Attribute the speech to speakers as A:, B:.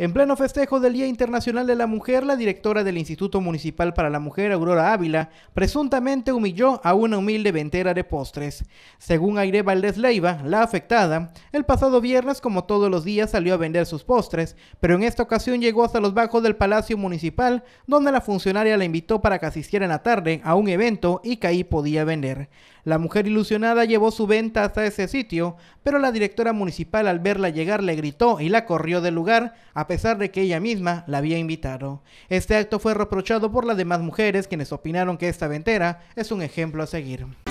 A: En pleno festejo del Día Internacional de la Mujer, la directora del Instituto Municipal para la Mujer, Aurora Ávila, presuntamente humilló a una humilde ventera de postres. Según Aire Valdés Leiva, la afectada, el pasado viernes, como todos los días, salió a vender sus postres, pero en esta ocasión llegó hasta los bajos del Palacio Municipal, donde la funcionaria la invitó para que asistiera en la tarde a un evento y que ahí podía vender. La mujer ilusionada llevó su venta hasta ese sitio, pero la directora municipal al verla llegar le gritó y la corrió del lugar, a pesar de que ella misma la había invitado. Este acto fue reprochado por las demás mujeres quienes opinaron que esta ventera es un ejemplo a seguir.